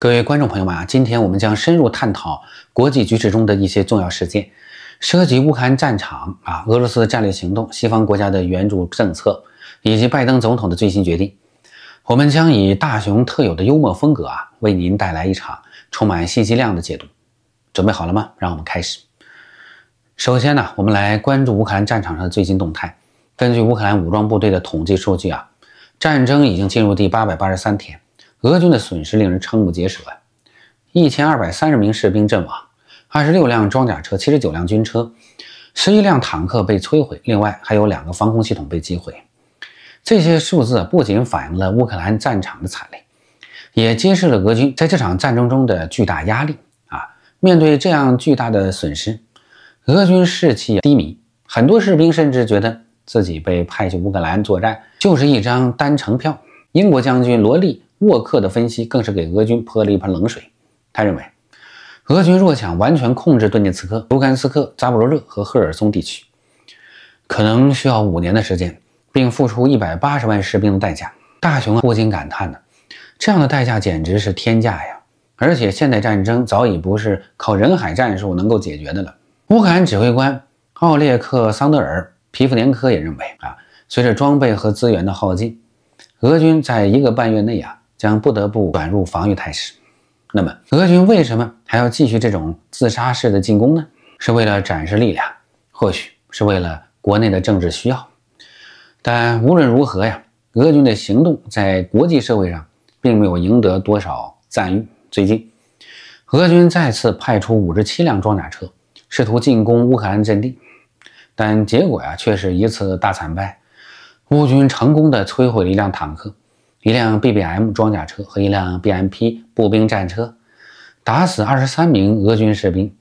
各位观众朋友们啊，今天我们将深入探讨国际局势中的一些重要事件，涉及乌克兰战场啊、俄罗斯的战略行动、西方国家的援助政策，以及拜登总统的最新决定。我们将以大雄特有的幽默风格啊，为您带来一场充满信息量的解读。准备好了吗？让我们开始。首先呢，我们来关注乌克兰战场上的最新动态。根据乌克兰武装部队的统计数据啊，战争已经进入第八百八十三天。俄军的损失令人瞠目结舌，一千二百三十名士兵阵亡，二十六辆装甲车、七十九辆军车、十一辆坦克被摧毁，另外还有两个防空系统被击毁。这些数字不仅反映了乌克兰战场的惨烈，也揭示了俄军在这场战争中的巨大压力啊！面对这样巨大的损失，俄军士气低迷，很多士兵甚至觉得自己被派去乌克兰作战就是一张单程票。英国将军罗利。沃克的分析更是给俄军泼了一盆冷水。他认为，俄军若想完全控制顿涅茨克、卢甘斯克、扎波罗热和赫尔松地区，可能需要五年的时间，并付出一百八十万士兵的代价。大雄啊，不禁感叹呢，这样的代价简直是天价呀！而且，现代战争早已不是靠人海战术能够解决的了。乌克兰指挥官奥列克桑德尔·皮夫连科也认为啊，随着装备和资源的耗尽，俄军在一个半月内啊。将不得不转入防御态势。那么，俄军为什么还要继续这种自杀式的进攻呢？是为了展示力量，或许是为了国内的政治需要。但无论如何呀，俄军的行动在国际社会上并没有赢得多少赞誉。最近，俄军再次派出五十七辆装甲车，试图进攻乌克兰阵地，但结果呀，却是一次大惨败。乌军成功的摧毁了一辆坦克。一辆 B B M 装甲车和一辆 B M P 步兵战车，打死二十三名俄军士兵，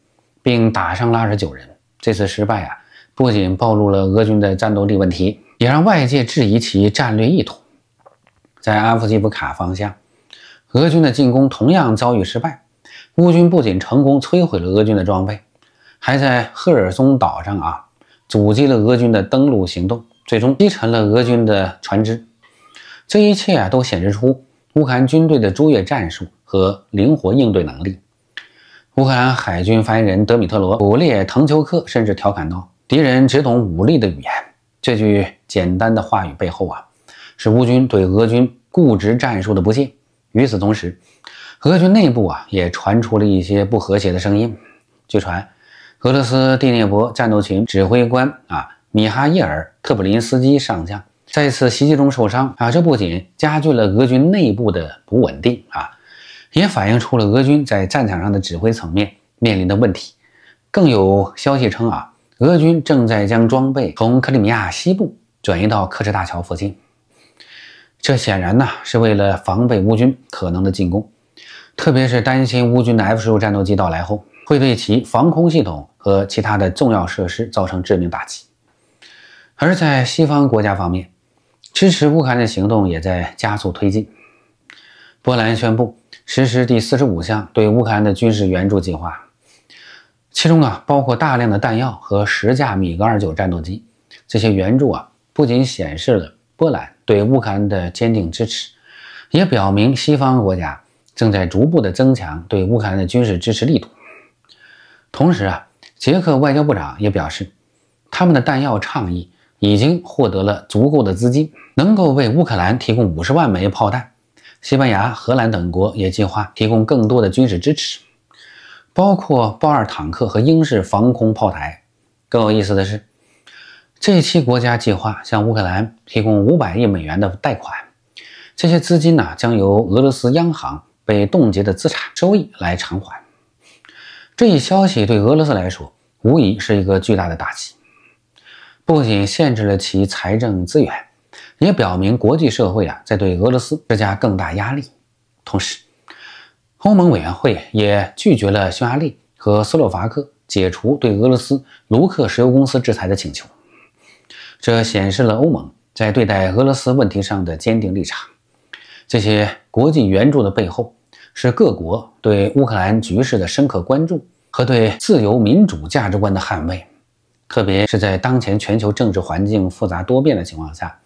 并打伤了二十九人。这次失败啊，不仅暴露了俄军的战斗力问题，也让外界质疑其战略意图。在敖基布卡方向，俄军的进攻同样遭遇失败。乌军不仅成功摧毁了俄军的装备，还在赫尔松岛上啊，阻击了俄军的登陆行动，最终击沉了俄军的船只。这一切啊，都显示出乌克兰军队的卓越战术和灵活应对能力。乌克兰海军发言人德米特罗·普列滕丘克甚至调侃道：“敌人只懂武力的语言。”这句简单的话语背后啊，是乌军对俄军固执战术的不屑。与此同时，俄军内部啊，也传出了一些不和谐的声音。据传，俄罗斯第聂伯战斗群指挥官啊，米哈伊尔·特普林斯基上将。在一次袭击中受伤啊！这不仅加剧了俄军内部的不稳定啊，也反映出了俄军在战场上的指挥层面面临的问题。更有消息称啊，俄军正在将装备从克里米亚西部转移到克赤大桥附近，这显然呢是为了防备乌军可能的进攻，特别是担心乌军的 F-16 战斗机到来后会对其防空系统和其他的重要设施造成致命打击。而在西方国家方面，支持乌克兰的行动也在加速推进。波兰宣布实施第四十五项对乌克兰的军事援助计划，其中啊包括大量的弹药和十架米格二九战斗机。这些援助啊不仅显示了波兰对乌克兰的坚定支持，也表明西方国家正在逐步的增强对乌克兰的军事支持力度。同时啊，捷克外交部长也表示，他们的弹药倡议。已经获得了足够的资金，能够为乌克兰提供五十万枚炮弹。西班牙、荷兰等国也计划提供更多的军事支持，包括豹二坦克和英式防空炮台。更有意思的是，这七国家计划向乌克兰提供五百亿美元的贷款。这些资金呢，将由俄罗斯央行被冻结的资产收益来偿还。这一消息对俄罗斯来说，无疑是一个巨大的打击。不仅限制了其财政资源，也表明国际社会啊在对俄罗斯施加更大压力。同时，欧盟委员会也拒绝了匈牙利和斯洛伐克解除对俄罗斯卢克石油公司制裁的请求，这显示了欧盟在对待俄罗斯问题上的坚定立场。这些国际援助的背后，是各国对乌克兰局势的深刻关注和对自由民主价值观的捍卫。特别是在当前全球政治环境复杂多变的情况下，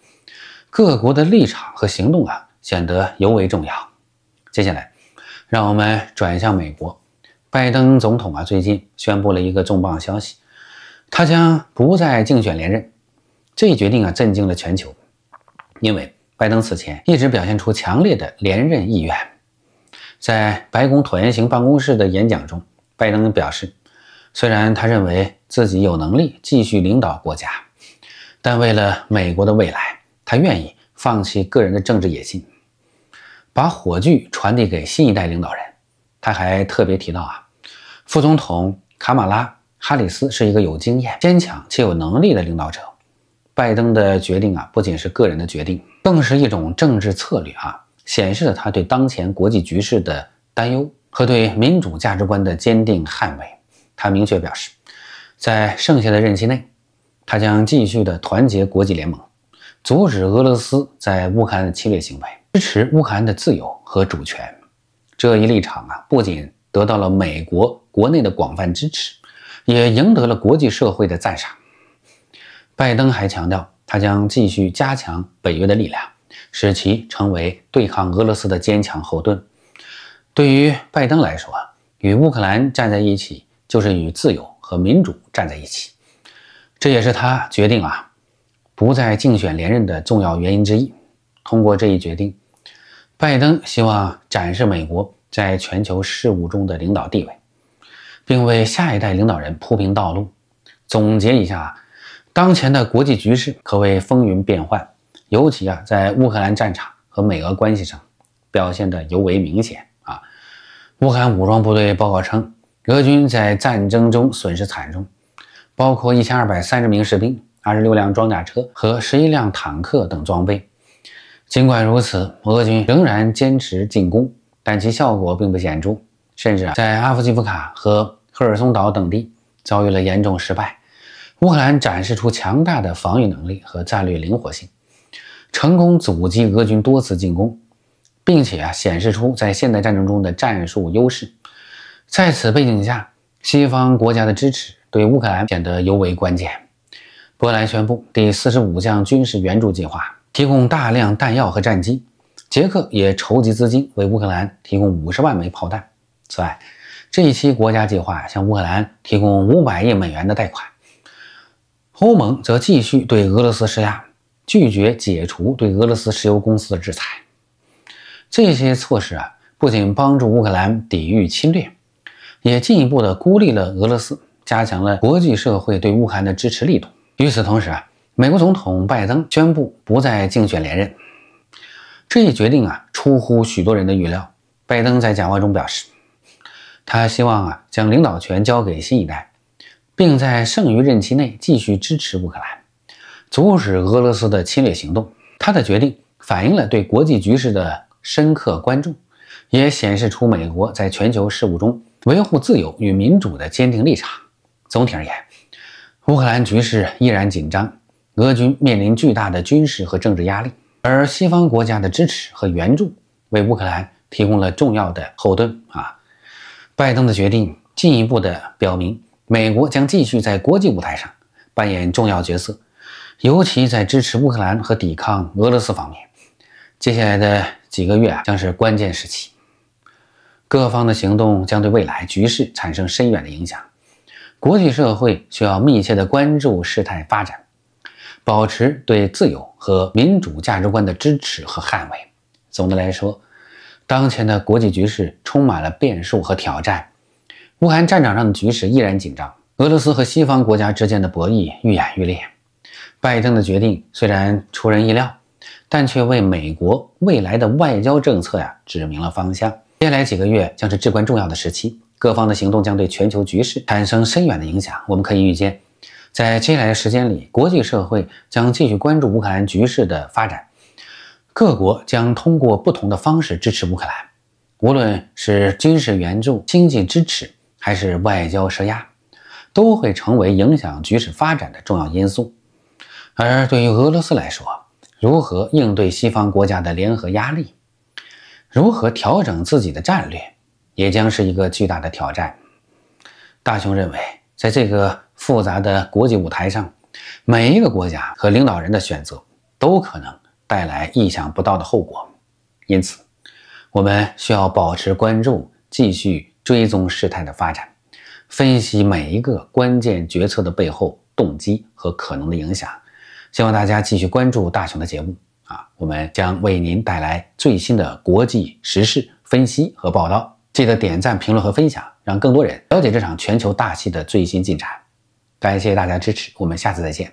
各国的立场和行动啊显得尤为重要。接下来，让我们转向美国，拜登总统啊最近宣布了一个重磅消息，他将不再竞选连任。这一决定啊震惊了全球，因为拜登此前一直表现出强烈的连任意愿。在白宫椭圆形办公室的演讲中，拜登表示，虽然他认为。自己有能力继续领导国家，但为了美国的未来，他愿意放弃个人的政治野心，把火炬传递给新一代领导人。他还特别提到啊，副总统卡马拉·哈里斯是一个有经验、坚强且有能力的领导者。拜登的决定啊，不仅是个人的决定，更是一种政治策略啊，显示了他对当前国际局势的担忧和对民主价值观的坚定捍卫。他明确表示。在剩下的任期内，他将继续的团结国际联盟，阻止俄罗斯在乌克兰的侵略行为，支持乌克兰的自由和主权。这一立场啊，不仅得到了美国国内的广泛支持，也赢得了国际社会的赞赏。拜登还强调，他将继续加强北约的力量，使其成为对抗俄罗斯的坚强后盾。对于拜登来说啊，与乌克兰站在一起就是与自由。和民主站在一起，这也是他决定啊不再竞选连任的重要原因之一。通过这一决定，拜登希望展示美国在全球事务中的领导地位，并为下一代领导人铺平道路。总结一下当前的国际局势可谓风云变幻，尤其啊在乌克兰战场和美俄关系上表现得尤为明显啊。乌克兰武装部队报告称。俄军在战争中损失惨重，包括一千二百三十名士兵、二十六辆装甲车和十一辆坦克等装备。尽管如此，俄军仍然坚持进攻，但其效果并不显著，甚至啊，在阿夫基夫卡和赫尔松岛等地遭遇了严重失败。乌克兰展示出强大的防御能力和战略灵活性，成功阻击俄军多次进攻，并且啊，显示出在现代战争中的战术优势。在此背景下，西方国家的支持对乌克兰显得尤为关键。波兰宣布第四十五项军事援助计划，提供大量弹药和战机；捷克也筹集资金为乌克兰提供五十万枚炮弹。此外，这一期国家计划向乌克兰提供五百亿美元的贷款。欧盟则继续对俄罗斯施压，拒绝解除对俄罗斯石油公司的制裁。这些措施啊，不仅帮助乌克兰抵御侵略。也进一步的孤立了俄罗斯，加强了国际社会对乌克兰的支持力度。与此同时啊，美国总统拜登宣布不再竞选连任，这一决定啊出乎许多人的预料。拜登在讲话中表示，他希望啊将领导权交给新一代，并在剩余任期内继续支持乌克兰，阻止俄罗斯的侵略行动。他的决定反映了对国际局势的深刻关注，也显示出美国在全球事务中。维护自由与民主的坚定立场。总体而言，乌克兰局势依然紧张，俄军面临巨大的军事和政治压力，而西方国家的支持和援助为乌克兰提供了重要的后盾啊。拜登的决定进一步的表明，美国将继续在国际舞台上扮演重要角色，尤其在支持乌克兰和抵抗俄罗斯方面。接下来的几个月啊，将是关键时期。各方的行动将对未来局势产生深远的影响，国际社会需要密切的关注事态发展，保持对自由和民主价值观的支持和捍卫。总的来说，当前的国际局势充满了变数和挑战。乌克兰战场上的局势依然紧张，俄罗斯和西方国家之间的博弈愈演愈烈。拜登的决定虽然出人意料，但却为美国未来的外交政策呀指明了方向。接下来几个月将是至关重要的时期，各方的行动将对全球局势产生深远的影响。我们可以预见，在接下来的时间里，国际社会将继续关注乌克兰局势的发展，各国将通过不同的方式支持乌克兰，无论是军事援助、经济支持，还是外交施压，都会成为影响局势发展的重要因素。而对于俄罗斯来说，如何应对西方国家的联合压力？如何调整自己的战略，也将是一个巨大的挑战。大雄认为，在这个复杂的国际舞台上，每一个国家和领导人的选择都可能带来意想不到的后果。因此，我们需要保持关注，继续追踪事态的发展，分析每一个关键决策的背后动机和可能的影响。希望大家继续关注大雄的节目。啊，我们将为您带来最新的国际时事分析和报道。记得点赞、评论和分享，让更多人了解这场全球大戏的最新进展。感谢大家支持，我们下次再见。